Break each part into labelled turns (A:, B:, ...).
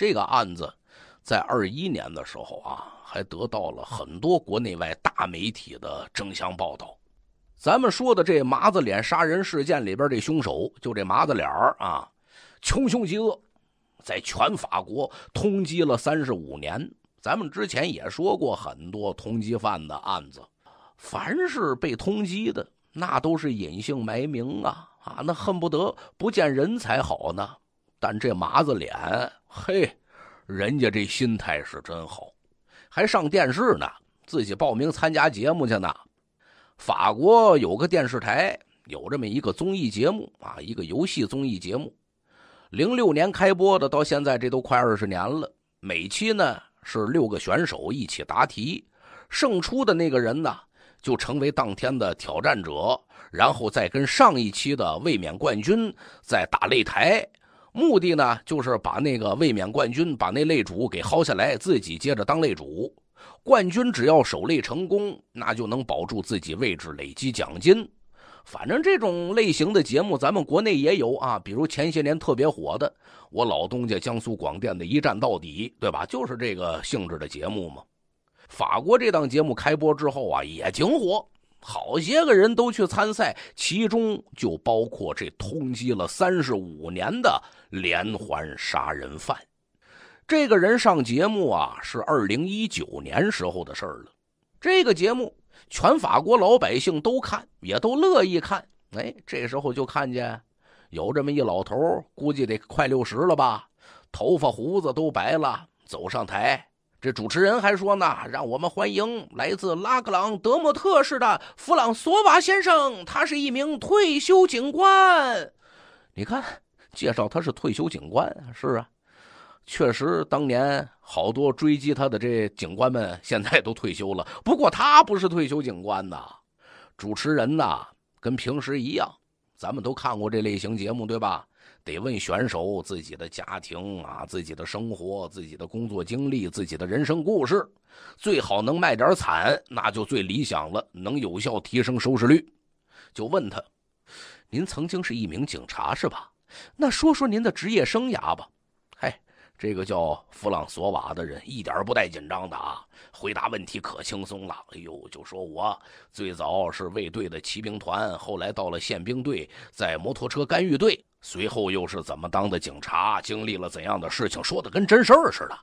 A: 这个案子，在二一年的时候啊，还得到了很多国内外大媒体的争相报道。咱们说的这麻子脸杀人事件里边，这凶手就这麻子脸儿啊，穷凶极恶，在全法国通缉了三十五年。咱们之前也说过很多通缉犯的案子，凡是被通缉的，那都是隐姓埋名啊啊，那恨不得不见人才好呢。但这麻子脸。嘿，人家这心态是真好，还上电视呢，自己报名参加节目去呢。法国有个电视台有这么一个综艺节目啊，一个游戏综艺节目，零六年开播的，到现在这都快二十年了。每期呢是六个选手一起答题，胜出的那个人呢就成为当天的挑战者，然后再跟上一期的卫冕冠军再打擂台。目的呢，就是把那个卫冕冠军，把那擂主给薅下来，自己接着当擂主。冠军只要守擂成功，那就能保住自己位置，累积奖金。反正这种类型的节目，咱们国内也有啊，比如前些年特别火的，我老东家江苏广电的一战到底，对吧？就是这个性质的节目嘛。法国这档节目开播之后啊，也挺火。好些个人都去参赛，其中就包括这通缉了三十五年的连环杀人犯。这个人上节目啊，是二零一九年时候的事儿了。这个节目全法国老百姓都看，也都乐意看。哎，这时候就看见有这么一老头，估计得快六十了吧，头发胡子都白了，走上台。这主持人还说呢，让我们欢迎来自拉格朗德莫特市的弗朗索瓦先生，他是一名退休警官。你看，介绍他是退休警官，是啊，确实，当年好多追击他的这警官们现在都退休了。不过他不是退休警官呐，主持人呐，跟平时一样，咱们都看过这类型节目，对吧？得问选手自己的家庭啊，自己的生活，自己的工作经历，自己的人生故事，最好能卖点惨，那就最理想了，能有效提升收视率。就问他：“您曾经是一名警察是吧？那说说您的职业生涯吧。”嗨，这个叫弗朗索瓦的人一点不带紧张的啊，回答问题可轻松了。哎呦，就说我最早是卫队的骑兵团，后来到了宪兵队，在摩托车干预队。随后又是怎么当的警察，经历了怎样的事情，说的跟真事儿似的。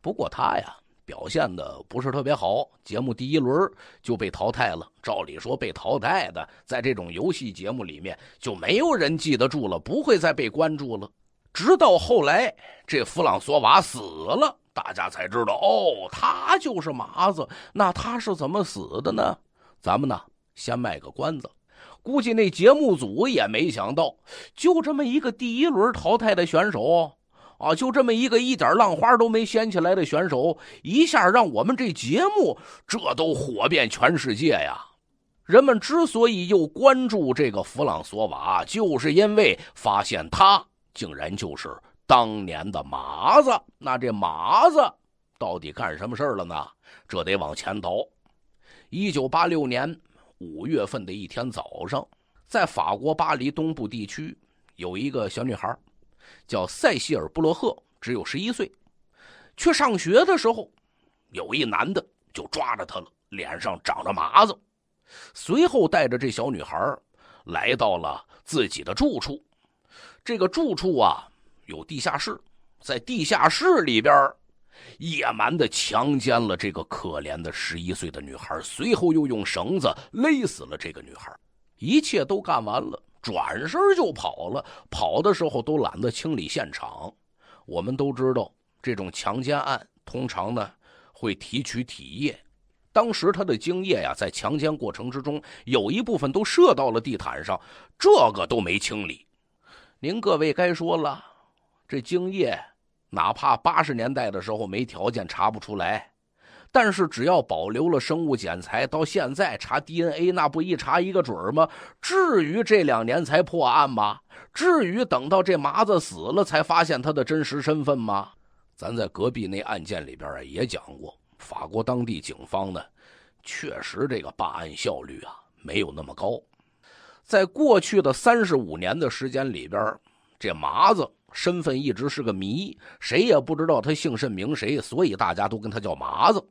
A: 不过他呀，表现的不是特别好，节目第一轮就被淘汰了。照理说被淘汰的，在这种游戏节目里面就没有人记得住了，不会再被关注了。直到后来，这弗朗索瓦死了，大家才知道哦，他就是麻子。那他是怎么死的呢？咱们呢，先卖个关子。估计那节目组也没想到，就这么一个第一轮淘汰的选手，啊，就这么一个一点浪花都没掀起来的选手，一下让我们这节目这都火遍全世界呀！人们之所以又关注这个弗朗索瓦，就是因为发现他竟然就是当年的麻子。那这麻子到底干什么事儿了呢？这得往前倒。一九八六年。五月份的一天早上，在法国巴黎东部地区，有一个小女孩，叫塞西尔·布洛赫，只有十一岁。去上学的时候，有一男的就抓着她了，脸上长着麻子。随后带着这小女孩，来到了自己的住处。这个住处啊，有地下室，在地下室里边。野蛮的强奸了这个可怜的十一岁的女孩，随后又用绳子勒死了这个女孩。一切都干完了，转身就跑了。跑的时候都懒得清理现场。我们都知道，这种强奸案通常呢会提取体液。当时他的精液呀，在强奸过程之中有一部分都射到了地毯上，这个都没清理。您各位该说了，这精液。哪怕八十年代的时候没条件查不出来，但是只要保留了生物检材，到现在查 DNA，那不一查一个准儿吗？至于这两年才破案吗？至于等到这麻子死了才发现他的真实身份吗？咱在隔壁那案件里边啊也讲过，法国当地警方呢，确实这个办案效率啊没有那么高，在过去的三十五年的时间里边，这麻子。身份一直是个谜，谁也不知道他姓甚名谁，所以大家都跟他叫麻子。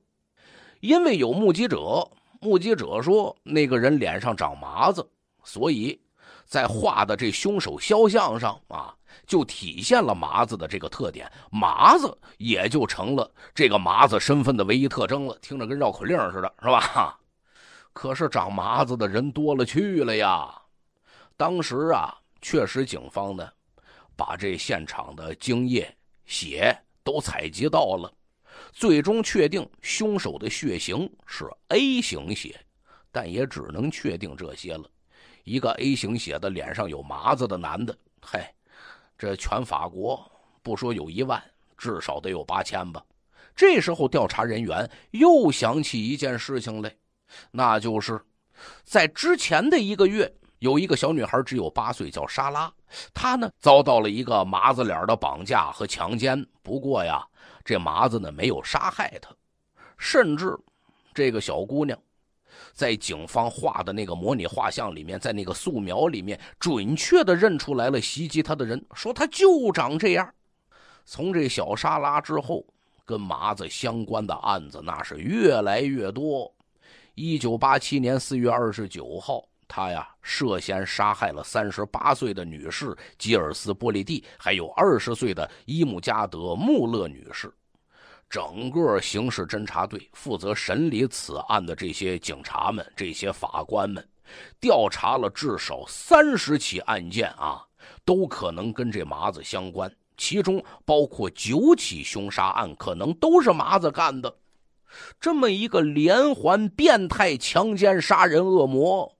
A: 因为有目击者，目击者说那个人脸上长麻子，所以在画的这凶手肖像上啊，就体现了麻子的这个特点，麻子也就成了这个麻子身份的唯一特征了。听着跟绕口令似的，是吧？可是长麻子的人多了去了呀。当时啊，确实警方呢。把这现场的精液、血都采集到了，最终确定凶手的血型是 A 型血，但也只能确定这些了。一个 A 型血的脸上有麻子的男的，嘿，这全法国不说有一万，至少得有八千吧。这时候调查人员又想起一件事情来，那就是在之前的一个月。有一个小女孩，只有八岁，叫莎拉。她呢遭到了一个麻子脸的绑架和强奸。不过呀，这麻子呢没有杀害她，甚至这个小姑娘在警方画的那个模拟画像里面，在那个素描里面，准确的认出来了袭击她的人，说她就长这样。从这小莎拉之后，跟麻子相关的案子那是越来越多。一九八七年四月二十九号。他呀，涉嫌杀害了三十八岁的女士吉尔斯·波利蒂，还有二十岁的伊姆加德·穆勒女士。整个刑事侦查队负责审理此案的这些警察们、这些法官们，调查了至少三十起案件啊，都可能跟这麻子相关，其中包括九起凶杀案，可能都是麻子干的。这么一个连环变态、强奸、杀人恶魔。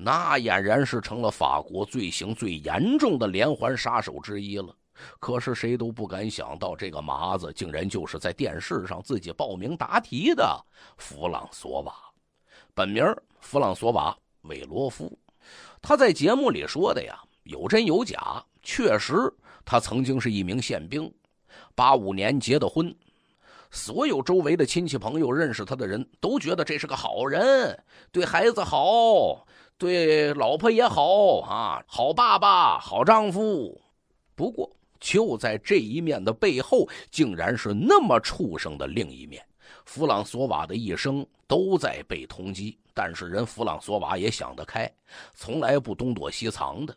A: 那俨然是成了法国罪行最严重的连环杀手之一了。可是谁都不敢想到，这个麻子竟然就是在电视上自己报名答题的弗朗索瓦，本名弗朗索瓦·韦罗夫。他在节目里说的呀，有真有假。确实，他曾经是一名宪兵，八五年结的婚。所有周围的亲戚朋友、认识他的人都觉得这是个好人，对孩子好。对老婆也好啊，好爸爸，好丈夫。不过就在这一面的背后，竟然是那么畜生的另一面。弗朗索瓦的一生都在被通缉，但是人弗朗索瓦也想得开，从来不东躲西藏的。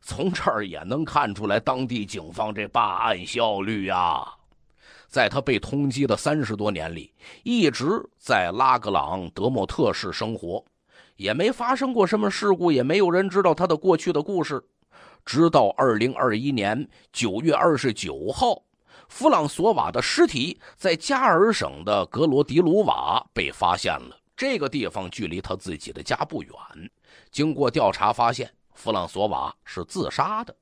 A: 从这儿也能看出来当地警方这办案效率呀。在他被通缉的三十多年里，一直在拉格朗德莫特市生活。也没发生过什么事故，也没有人知道他的过去的故事。直到二零二一年九月二十九号，弗朗索瓦的尸体在加尔省的格罗迪鲁瓦被发现了。这个地方距离他自己的家不远。经过调查发现，弗朗索瓦是自杀的。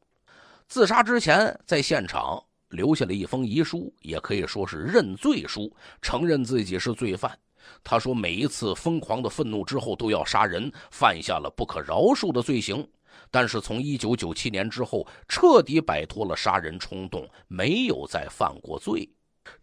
A: 自杀之前，在现场留下了一封遗书，也可以说是认罪书，承认自己是罪犯。他说：“每一次疯狂的愤怒之后都要杀人，犯下了不可饶恕的罪行。但是从1997年之后，彻底摆脱了杀人冲动，没有再犯过罪。”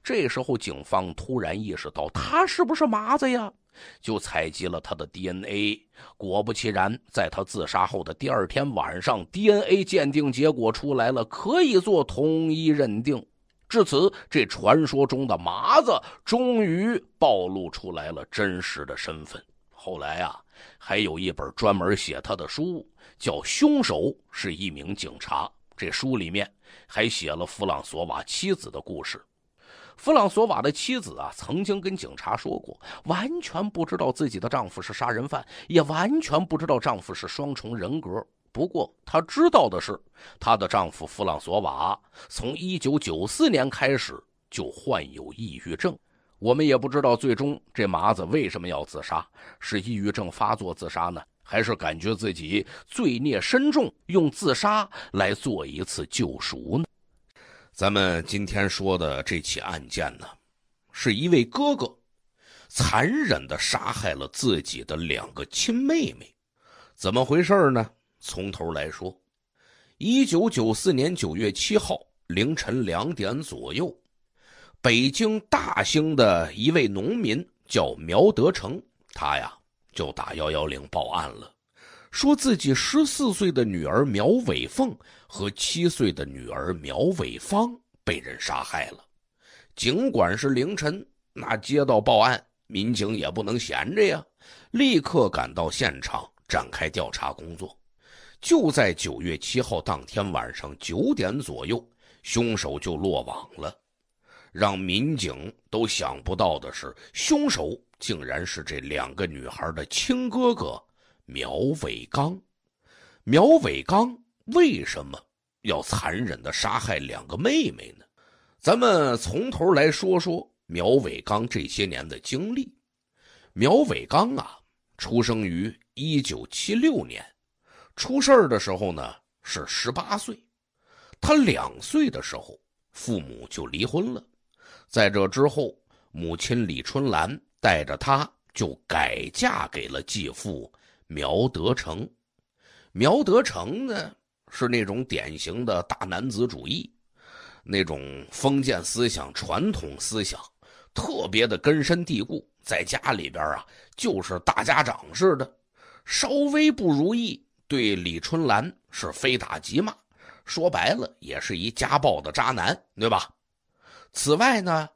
A: 这时候，警方突然意识到他是不是麻子呀？就采集了他的 DNA。果不其然，在他自杀后的第二天晚上，DNA 鉴定结果出来了，可以做同一认定。至此，这传说中的麻子终于暴露出来了真实的身份。后来啊，还有一本专门写他的书，叫《凶手是一名警察》。这书里面还写了弗朗索瓦妻子的故事。弗朗索瓦的妻子啊，曾经跟警察说过，完全不知道自己的丈夫是杀人犯，也完全不知道丈夫是双重人格。不过，她知道的是，她的丈夫弗朗索瓦从1994年开始就患有抑郁症。我们也不知道最终这麻子为什么要自杀，是抑郁症发作自杀呢，还是感觉自己罪孽深重，用自杀来做一次救赎呢？咱们今天说的这起案件呢，是一位哥哥残忍的杀害了自己的两个亲妹妹，怎么回事呢？从头来说，一九九四年九月七号凌晨两点左右，北京大兴的一位农民叫苗德成，他呀就打幺幺零报案了，说自己十四岁的女儿苗伟凤和七岁的女儿苗伟芳被人杀害了。尽管是凌晨，那接到报案，民警也不能闲着呀，立刻赶到现场展开调查工作。就在九月七号当天晚上九点左右，凶手就落网了。让民警都想不到的是，凶手竟然是这两个女孩的亲哥哥苗伟刚。苗伟刚为什么要残忍的杀害两个妹妹呢？咱们从头来说说苗伟刚这些年的经历。苗伟刚啊，出生于一九七六年。出事儿的时候呢是十八岁，他两岁的时候父母就离婚了，在这之后，母亲李春兰带着他就改嫁给了继父苗德成。苗德成呢是那种典型的大男子主义，那种封建思想、传统思想特别的根深蒂固，在家里边啊就是大家长似的，稍微不如意。对李春兰是非打即骂，说白了也是一家暴的渣男，对吧？此外呢，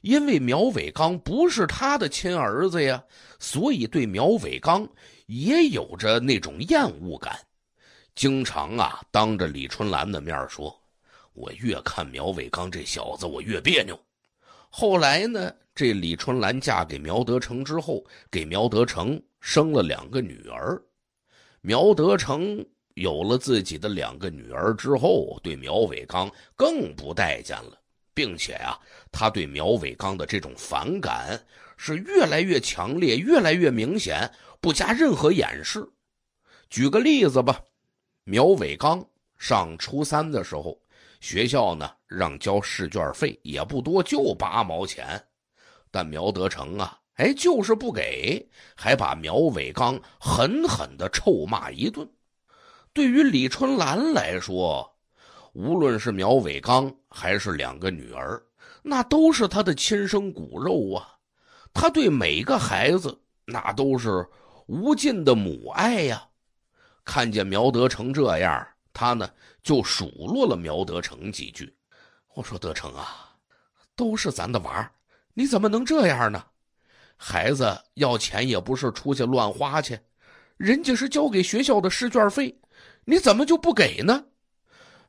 A: 因为苗伟刚不是他的亲儿子呀，所以对苗伟刚也有着那种厌恶感，经常啊当着李春兰的面说：“我越看苗伟刚这小子，我越别扭。”后来呢，这李春兰嫁给苗德成之后，给苗德成生了两个女儿。苗德成有了自己的两个女儿之后，对苗伟刚更不待见了，并且啊，他对苗伟刚的这种反感是越来越强烈，越来越明显，不加任何掩饰。举个例子吧，苗伟刚上初三的时候，学校呢让交试卷费，也不多，就八毛钱，但苗德成啊。哎，就是不给，还把苗伟刚狠狠的臭骂一顿。对于李春兰来说，无论是苗伟刚还是两个女儿，那都是她的亲生骨肉啊！她对每个孩子那都是无尽的母爱呀。看见苗德成这样，她呢就数落了苗德成几句：“我说德成啊，都是咱的娃儿，你怎么能这样呢？”孩子要钱也不是出去乱花去，人家是交给学校的试卷费，你怎么就不给呢？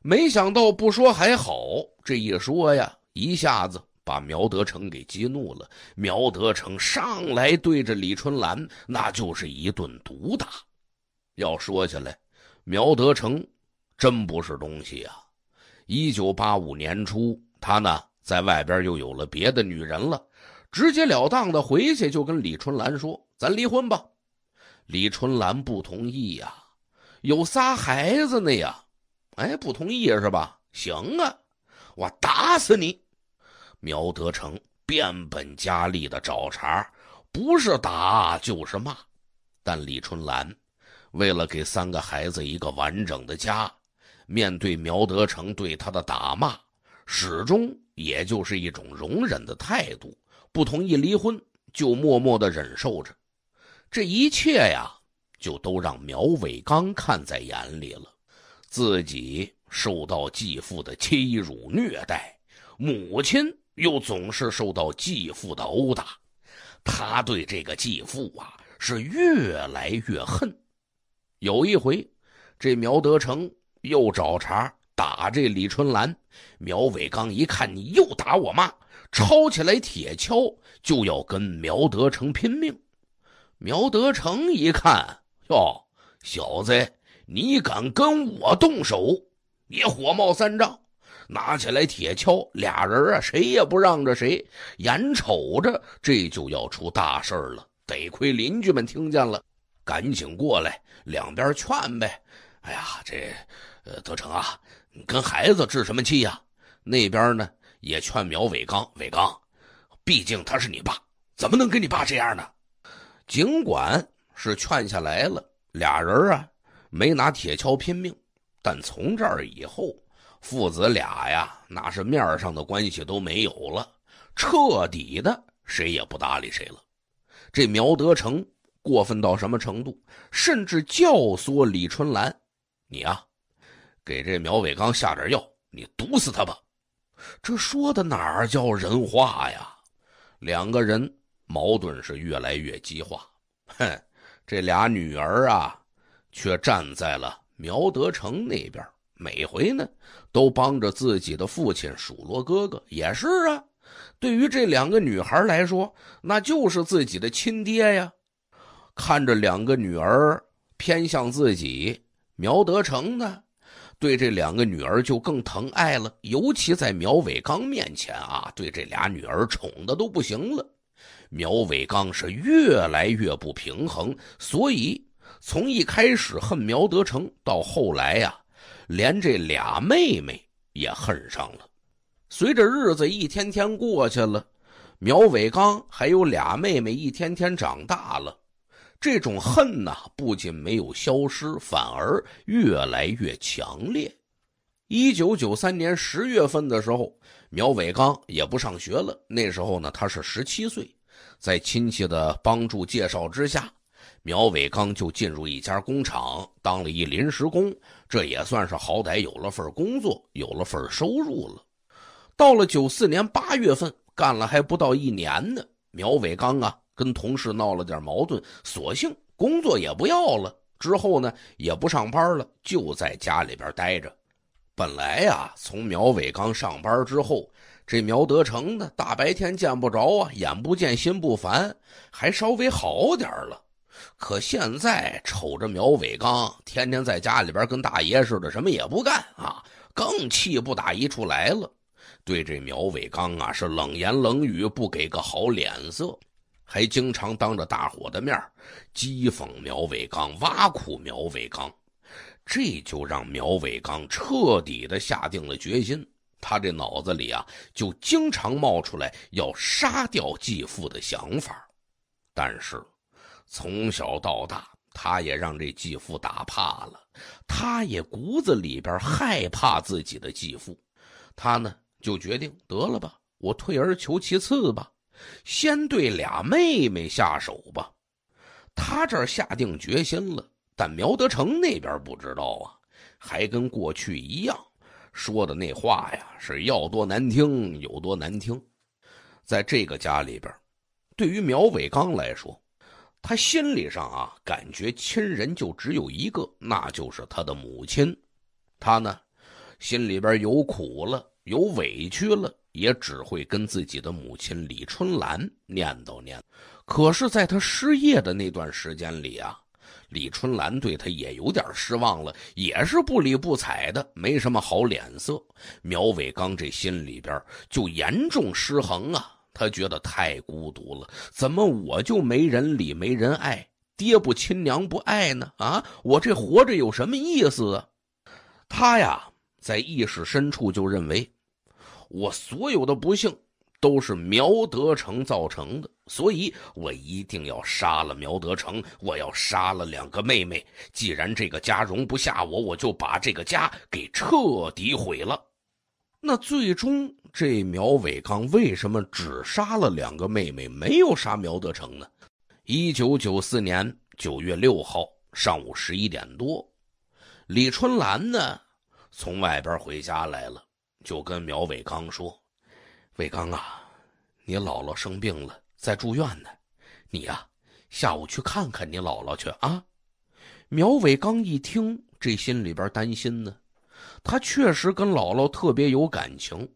A: 没想到不说还好，这一说呀，一下子把苗德成给激怒了。苗德成上来对着李春兰，那就是一顿毒打。要说起来，苗德成真不是东西啊！一九八五年初，他呢在外边又有了别的女人了。直截了当的回去就跟李春兰说：“咱离婚吧。”李春兰不同意呀，有仨孩子呢呀，哎，不同意是吧？行啊，我打死你！苗德成变本加厉的找茬，不是打就是骂。但李春兰为了给三个孩子一个完整的家，面对苗德成对他的打骂，始终也就是一种容忍的态度。不同意离婚，就默默的忍受着这一切呀，就都让苗伟刚看在眼里了。自己受到继父的欺辱虐待，母亲又总是受到继父的殴打，他对这个继父啊是越来越恨。有一回，这苗德成又找茬打这李春兰，苗伟刚一看，你又打我妈。抄起来铁锹，就要跟苗德成拼命。苗德成一看，哟，小子，你敢跟我动手？你火冒三丈，拿起来铁锹。俩人啊，谁也不让着谁，眼瞅着这就要出大事了。得亏邻居们听见了，赶紧过来，两边劝呗。哎呀，这，呃，德成啊，你跟孩子置什么气呀？那边呢？也劝苗伟刚，伟刚，毕竟他是你爸，怎么能跟你爸这样呢？尽管是劝下来了，俩人啊没拿铁锹拼命，但从这儿以后，父子俩呀那是面上的关系都没有了，彻底的谁也不搭理谁了。这苗德成过分到什么程度？甚至教唆李春兰，你啊，给这苗伟刚下点药，你毒死他吧。这说的哪儿叫人话呀！两个人矛盾是越来越激化。哼，这俩女儿啊，却站在了苗德成那边，每回呢都帮着自己的父亲数落哥哥。也是啊，对于这两个女孩来说，那就是自己的亲爹呀。看着两个女儿偏向自己，苗德成呢？对这两个女儿就更疼爱了，尤其在苗伟刚面前啊，对这俩女儿宠的都不行了。苗伟刚是越来越不平衡，所以从一开始恨苗德成，到后来呀，连这俩妹妹也恨上了。随着日子一天天过去了，苗伟刚还有俩妹妹一天天长大了。这种恨呐，不仅没有消失，反而越来越强烈。一九九三年十月份的时候，苗伟刚也不上学了。那时候呢，他是十七岁，在亲戚的帮助介绍之下，苗伟刚就进入一家工厂当了一临时工。这也算是好歹有了份工作，有了份收入了。到了九四年八月份，干了还不到一年呢，苗伟刚啊。跟同事闹了点矛盾，索性工作也不要了。之后呢，也不上班了，就在家里边待着。本来呀，从苗伟刚上班之后，这苗德成呢，大白天见不着啊，眼不见心不烦，还稍微好点了。可现在瞅着苗伟刚天天在家里边跟大爷似的，什么也不干啊，更气不打一处来了。对这苗伟刚啊，是冷言冷语，不给个好脸色。还经常当着大伙的面讥讽苗伟刚、挖苦苗伟刚，这就让苗伟刚彻底的下定了决心。他这脑子里啊，就经常冒出来要杀掉继父的想法。但是从小到大，他也让这继父打怕了，他也骨子里边害怕自己的继父。他呢，就决定得了吧，我退而求其次吧。先对俩妹妹下手吧，他这下定决心了，但苗德成那边不知道啊，还跟过去一样，说的那话呀是要多难听有多难听。在这个家里边，对于苗伟刚来说，他心理上啊感觉亲人就只有一个，那就是他的母亲。他呢心里边有苦了，有委屈了。也只会跟自己的母亲李春兰念叨念，叨。可是，在他失业的那段时间里啊，李春兰对他也有点失望了，也是不理不睬的，没什么好脸色。苗伟刚这心里边就严重失衡啊，他觉得太孤独了，怎么我就没人理、没人爱，爹不亲、娘不爱呢？啊，我这活着有什么意思啊？他呀，在意识深处就认为。我所有的不幸都是苗德成造成的，所以我一定要杀了苗德成。我要杀了两个妹妹，既然这个家容不下我，我就把这个家给彻底毁了。那最终，这苗伟刚为什么只杀了两个妹妹，没有杀苗德成呢？一九九四年九月六号上午十一点多，李春兰呢从外边回家来了。就跟苗伟刚说：“伟刚啊，你姥姥生病了，在住院呢。你呀，下午去看看你姥姥去啊。”苗伟刚一听，这心里边担心呢。他确实跟姥姥特别有感情，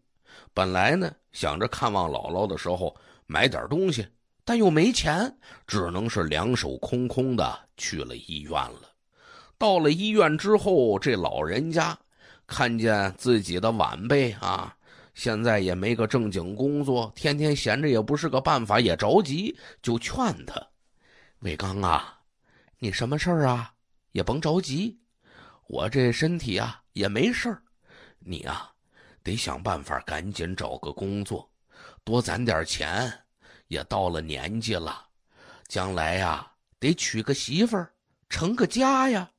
A: 本来呢想着看望姥姥的时候买点东西，但又没钱，只能是两手空空的去了医院了。到了医院之后，这老人家。看见自己的晚辈啊，现在也没个正经工作，天天闲着也不是个办法，也着急，就劝他：“伟刚啊，你什么事儿啊也甭着急，我这身体啊也没事儿，你啊得想办法赶紧找个工作，多攒点钱，也到了年纪了，将来呀得娶个媳妇儿，成个家呀，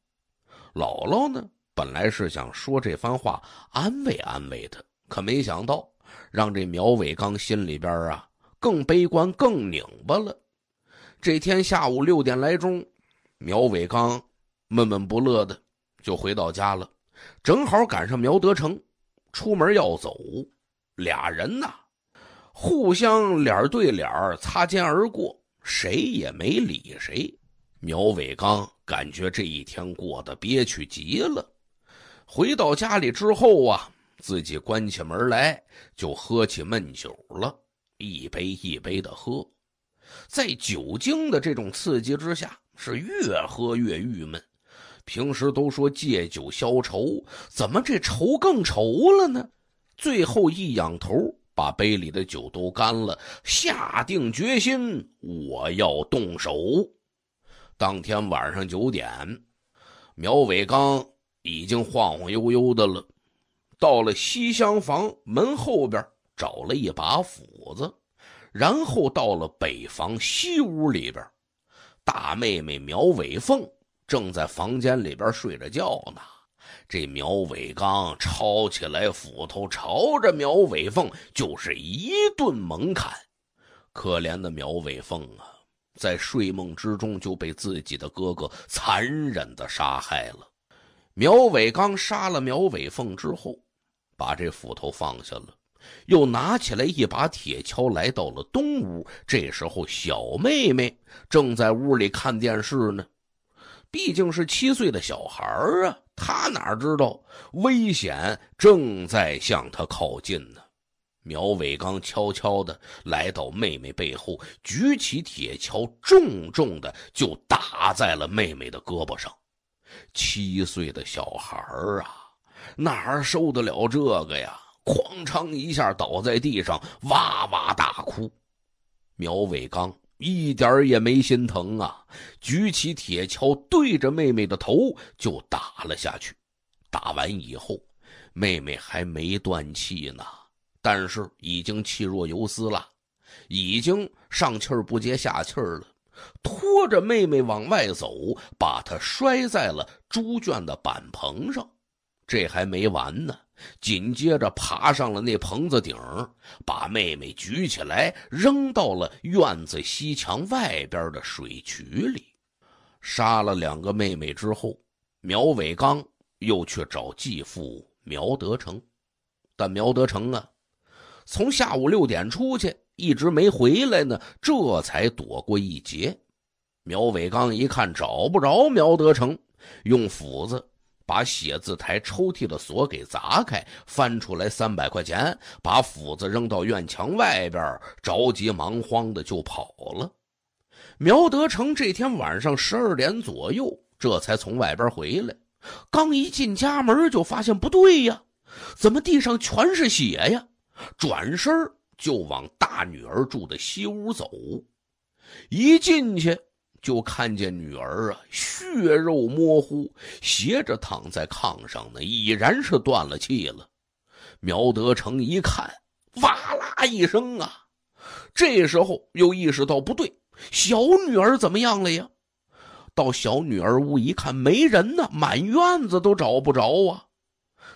A: 姥姥呢。”本来是想说这番话安慰安慰他，可没想到让这苗伟刚心里边啊更悲观、更拧巴了。这天下午六点来钟，苗伟刚闷闷不乐的就回到家了，正好赶上苗德成出门要走，俩人呢互相脸对脸擦肩而过，谁也没理谁。苗伟刚感觉这一天过得憋屈极了。回到家里之后啊，自己关起门来就喝起闷酒了，一杯一杯的喝，在酒精的这种刺激之下，是越喝越郁闷。平时都说借酒消愁，怎么这愁更愁了呢？最后一仰头，把杯里的酒都干了，下定决心，我要动手。当天晚上九点，苗伟刚。已经晃晃悠悠的了，到了西厢房门后边，找了一把斧子，然后到了北房西屋里边，大妹妹苗伟凤正在房间里边睡着觉呢。这苗伟刚抄起来斧头，朝着苗伟凤就是一顿猛砍。可怜的苗伟凤啊，在睡梦之中就被自己的哥哥残忍的杀害了。苗伟刚杀了苗伟凤之后，把这斧头放下了，又拿起来一把铁锹，来到了东屋。这时候，小妹妹正在屋里看电视呢。毕竟是七岁的小孩啊，他哪知道危险正在向他靠近呢？苗伟刚悄悄的来到妹妹背后，举起铁锹，重重的就打在了妹妹的胳膊上。七岁的小孩儿啊，哪受得了这个呀？哐嚓一下倒在地上，哇哇大哭。苗伟刚一点也没心疼啊，举起铁锹对着妹妹的头就打了下去。打完以后，妹妹还没断气呢，但是已经气若游丝了，已经上气儿不接下气儿了。拖着妹妹往外走，把她摔在了猪圈的板棚上。这还没完呢，紧接着爬上了那棚子顶，把妹妹举起来扔到了院子西墙外边的水渠里。杀了两个妹妹之后，苗伟刚又去找继父苗德成，但苗德成啊，从下午六点出去。一直没回来呢，这才躲过一劫。苗伟刚一看找不着苗德成，用斧子把写字台抽屉的锁给砸开，翻出来三百块钱，把斧子扔到院墙外边，着急忙慌的就跑了。苗德成这天晚上十二点左右，这才从外边回来，刚一进家门就发现不对呀，怎么地上全是血呀？转身。就往大女儿住的西屋走，一进去就看见女儿啊，血肉模糊，斜着躺在炕上呢，已然是断了气了。苗德成一看，哇啦一声啊！这时候又意识到不对，小女儿怎么样了呀？到小女儿屋一看，没人呢，满院子都找不着啊！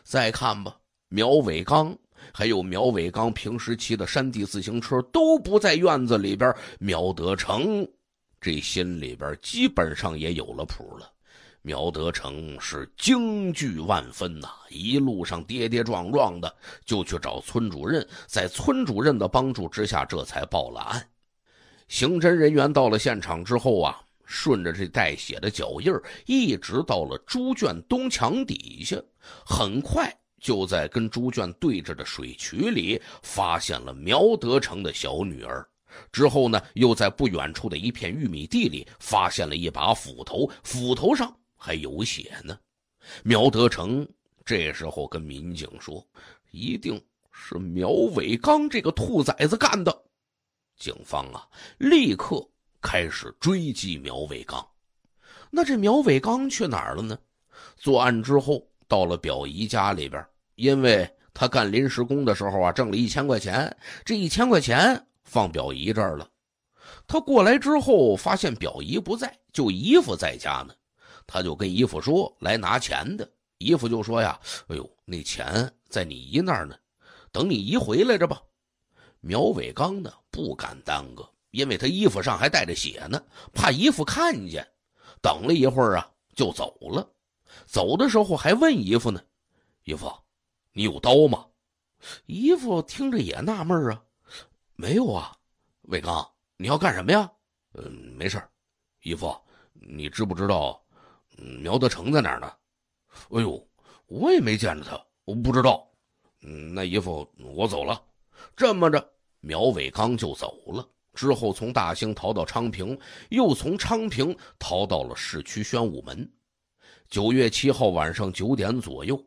A: 再看吧，苗伟刚。还有苗伟刚平时骑的山地自行车都不在院子里边，苗德成这心里边基本上也有了谱了。苗德成是惊惧万分呐，一路上跌跌撞撞的，就去找村主任。在村主任的帮助之下，这才报了案。刑侦人员到了现场之后啊，顺着这带血的脚印一直到了猪圈东墙底下，很快。就在跟猪圈对着的水渠里发现了苗德成的小女儿，之后呢，又在不远处的一片玉米地里发现了一把斧头，斧头上还有血呢。苗德成这时候跟民警说：“一定是苗伟刚这个兔崽子干的。”警方啊，立刻开始追击苗伟刚。那这苗伟刚去哪儿了呢？作案之后。到了表姨家里边，因为他干临时工的时候啊，挣了一千块钱，这一千块钱放表姨这儿了。他过来之后，发现表姨不在，就姨父在家呢。他就跟姨父说来拿钱的。姨父就说呀：“哎呦，那钱在你姨那儿呢，等你姨回来着吧。”苗伟刚呢不敢耽搁，因为他衣服上还带着血呢，怕姨父看见。等了一会儿啊，就走了。走的时候还问姨父呢，姨父，你有刀吗？姨父听着也纳闷啊，没有啊，伟刚，你要干什么呀？嗯，没事姨父，你知不知道苗德成在哪儿呢？哎呦，我也没见着他，我不知道。嗯，那姨父，我走了。这么着，苗伟刚就走了。之后从大兴逃到昌平，又从昌平逃到了市区宣武门。九月七号晚上九点左右，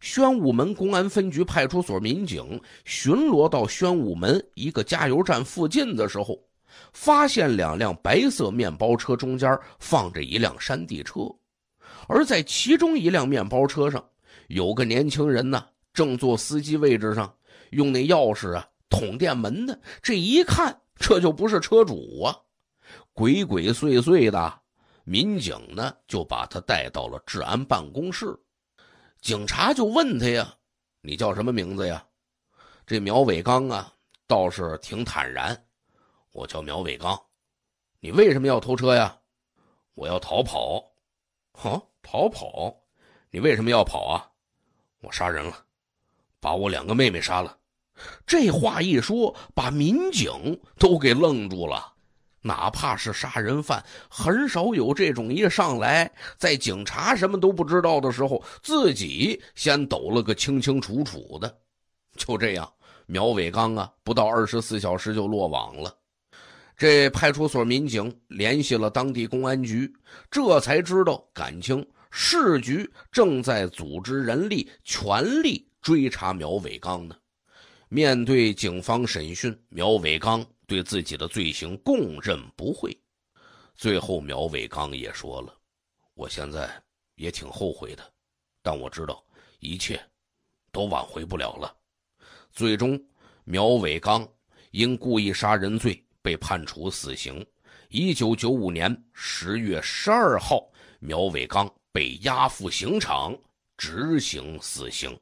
A: 宣武门公安分局派出所民警巡逻到宣武门一个加油站附近的时候，发现两辆白色面包车中间放着一辆山地车，而在其中一辆面包车上，有个年轻人呢，正坐司机位置上，用那钥匙啊捅电门呢。这一看，这就不是车主啊，鬼鬼祟祟的。民警呢，就把他带到了治安办公室。警察就问他呀：“你叫什么名字呀？”这苗伟刚啊，倒是挺坦然：“我叫苗伟刚。你为什么要偷车呀？”“我要逃跑。”“哦，逃跑？你为什么要跑啊？”“我杀人了，把我两个妹妹杀了。”这话一说，把民警都给愣住了。哪怕是杀人犯，很少有这种一上来在警察什么都不知道的时候，自己先抖了个清清楚楚的。就这样，苗伟刚啊，不到二十四小时就落网了。这派出所民警联系了当地公安局，这才知道，感情市局正在组织人力全力追查苗伟刚呢。面对警方审讯，苗伟刚。对自己的罪行供认不讳，最后苗伟刚也说了：“我现在也挺后悔的，但我知道一切都挽回不了了。”最终，苗伟刚因故意杀人罪被判处死刑。一九九五年十月十二号，苗伟刚被押赴刑场执行死刑。